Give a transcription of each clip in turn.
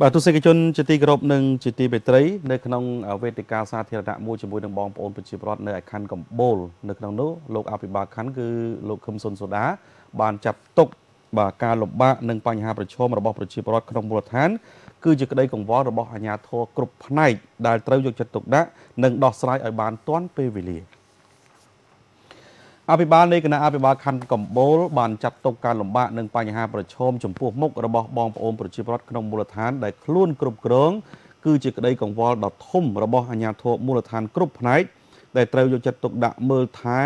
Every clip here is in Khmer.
បាទទស្សនិកជនជាទីគោរពនិងជាទីមេត្រីនៅក្នុងវេទិកាសាធារណៈមួយជាមួយនឹងបងប្អូនប្រជាពលរដ្ឋនៅឯខណ្ឌកំពូលនៅក្នុងនោះលោកអភិបាលខណ្ឌគឺលោកខឹមសុនសូដាបានចាត់ទុកបាទការលំបាកនិងបញ្ហាប្រឈមរបស់ប្រជាពលរដ្ឋក្នុងមូលដ្ឋានគឺជាក្តីកង្វល់របស់អាជ្ញាធរគ្រប់ផ្នែកដែលត្រូវយកចិត្តទុកដាក់និងដោះស្រាយឲ្យបានទាន់ពេលវេលា។អភិបាលនៃគណៈអភិបាលខណ្ឌកំបូល បានចាត់ទុកការលំបាកនិងបញ្ហាប្រឈមចំពោះមុខរបស់បងប្អូនប្រជាពលរដ្ឋក្នុងមូលដ្ឋានដែលខ្លួនគ្រប់គ្រងគឺជាក្តីកង្វល់ដ៏ធំរបស់អាជ្ញាធរមូលដ្ឋានគ្រប់ផ្នែកដែលត្រូវយកចិត្តទុកដាក់មើលថែ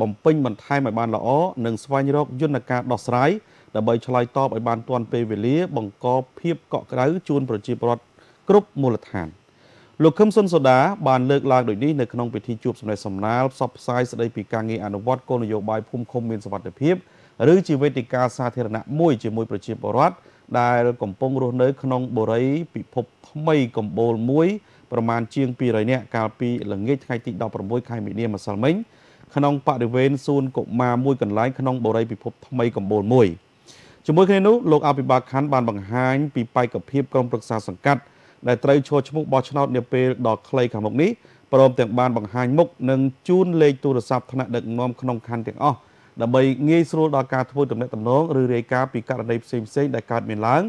បំពេញបន្ថែមឲ្យបានល្អនិងស្វែងរកយន្តការដោះស្រាយដើម្បីឆ្លើយតបឲ្យបានទាន់ពេលវេលាបង្កភាពកក់ក្តៅជូនប្រជាពលរដ្ឋគ្រប់មូលដ្ឋាន។លោកខឹមសុនសូដាបានលើកឡើងដូចនេះនៅក្នុងពិធីជួបសម្ដែងសម្ណាលផ្សព្វផ្សាយស្ដីពីការងារអនុវត្តគោលនយោបាយភូមិឃុំមានសុវត្ថិភាពឬជាវេទិកាសាធារណៈមួយជាមួយប្រជាពលរដ្ឋដែលកំពុងរស់នៅក្នុងបុរីពិភពថ្មីកម្ពូលមួយប្រមាណជាង200នាក់កាលពីល្ងាចថ្ងៃទី16ខែមីនាម្សិលមិញក្នុងបរិវេណសួនកុមារមួយកន្លែងក្នុងបុរីពិភពថ្មីកម្ពូលមួយជាមួយគ្នានោះលោកអភិបាលខណ្ឌបានបង្ហាញពីបែកភាពក្រុមប្រឹក្សាសង្កាត់ដែលត្រូវឈរឈ្មោះបោះឆ្នោតនាពេលដ៏ខ្លីខាងមុខនេះព្រមទាំងបានបង្ហាញមុខនិងជូនលេខទូរស័ព្ទថ្នាក់ដឹកនាំក្នុងខណ្ឌទាំងអស់ដើម្បីងាយស្រួលដល់ការធ្វើទំនាក់ទំនងឬរាយការណ៍ពីករណីផ្សេងៗដែលកើតមានឡើង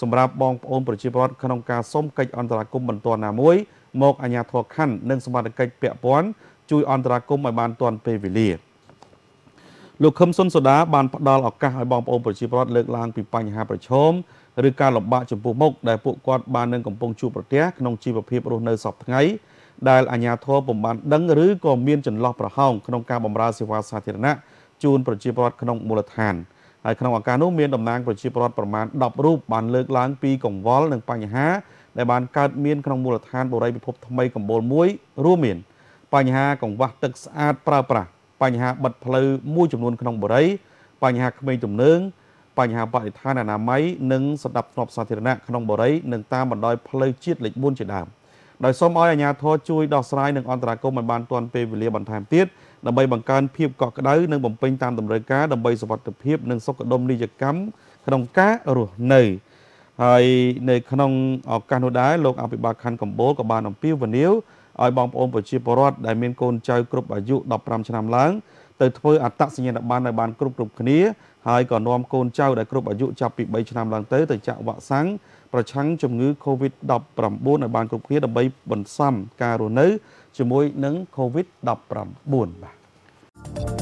សម្រាប់បងប្អូនប្រជាពលរដ្ឋក្នុងការសុំកិច្ចអន្តរាគមន៍បន្ទាន់ណាមួយមកអាជ្ញាធរខណ្ឌនិងសមាជិកពាក់ព័ន្ធជួយអន្តរាគមន៍ឲ្យបានទាន់ពេលវេលាលោកខឹមសុនសូដាបានផ្ដល់ឱកាសឲ្យបងប្អូនប្រជាពលរដ្ឋលើកឡើងពីបញ្ហាប្រឈមឬការលំបាកចំពោះមុខដែលពួកគាត់បាននឹងកំពុងជួបប្រទះក្នុងជីវភាពរស់នៅសពថ្ងៃដែលអាជ្ញាធរពុំបានដឹងឬក៏មានចន្លោះប្រហោងក្នុងការបម្រើសេវាសាធារណៈជូនប្រជាពលរដ្ឋក្នុងមូលដ្ឋានហើយក្នុងឱកាសនោះមានតំណាងប្រជាពលរដ្ឋប្រមាណ10រូបបានលើកឡើងពីកង្វល់និងបញ្ហាដែលបានកើតមានក្នុងមូលដ្ឋានបុរីពិភពថ្មីកម្ពូល1រួមមានបញ្ហាកង្វះទឹកស្អាតប្រើប្រាស់បញ្ហាបិទផ្លូវមួយចំនួនក្នុងបុរីបញ្ហាក្មេងទំនើងបញ្ហាបរិស្ថានអនាម័យនិងសន្តិភាពសាធារណៈក្នុងបុរីនិងតាមបណ្ដោយផ្លូវជាតិលេខ4ជាដើមដោយសូមឲ្យអាជ្ញាធរជួយដោះស្រាយនិងអន្តរាគមន៍ឲ្យបានទាន់ពេលវេលាបន្ថែមទៀតដើម្បីបង្កើនភាពកក់ក្ដៅនិងបំពេញតាមតម្រូវការដើម្បីសុវត្ថិភាពនិងសុខដុមនីយកម្មក្នុងការរស់នៅហើយនៅក្នុងឱកាសនោះដែរលោកអភិបាលខណ្ឌកំពូលក៏បានអំពាវនាវឲ្យបងប្អូនប្រជាពលរដ្ឋដែលមានកូនចៅគ្រប់អាយុ15ឆ្នាំឡើងទៅធ្វើអត្តសញ្ញាណប័ណ្ណឲ្យបានគ្រប់គ្រប់គ្នាហើយក៏នាំកូនចៅដែលគ្រប់អាយុចាប់ពី3ឆ្នាំឡើងទៅទៅចាក់វ៉ាក់សាំងប្រឆាំងជំងឺ Covid-19 ឲ្យបានគ្រប់គ្នាដើម្បីបន្សំការរស់នៅជាមួយនឹង Covid-19 បាទ